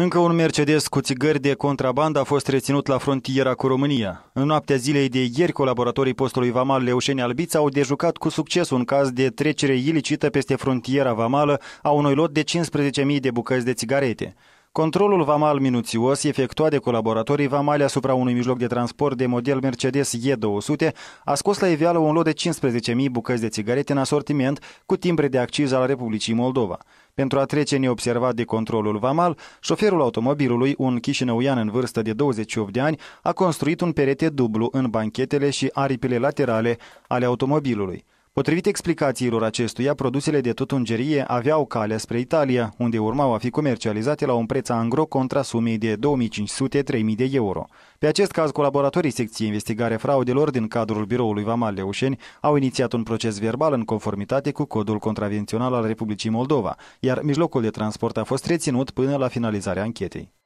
Încă un Mercedes cu țigări de contrabandă a fost reținut la frontiera cu România. În noaptea zilei de ieri, colaboratorii postului Vamal Leușeni Albiț au dejucat cu succes un caz de trecere ilicită peste frontiera vamală a unui lot de 15.000 de bucăți de țigarete. Controlul vamal minuțios efectuat de colaboratorii vamali asupra unui mijloc de transport de model Mercedes E200 a scos la iveală un lot de 15.000 bucăți de țigarete în asortiment cu timbre de acciză al Republicii Moldova. Pentru a trece neobservat de controlul vamal, șoferul automobilului, un chișinăuian în vârstă de 28 de ani, a construit un perete dublu în banchetele și aripile laterale ale automobilului. Potrivit explicațiilor acestuia, produsele de tutungerie aveau calea spre Italia, unde urmau a fi comercializate la un preț angro contra sumei de 2500-3000 de euro. Pe acest caz, colaboratorii secției investigare fraudelor din cadrul biroului Vamal Leușeni au inițiat un proces verbal în conformitate cu codul contravențional al Republicii Moldova, iar mijlocul de transport a fost reținut până la finalizarea anchetei.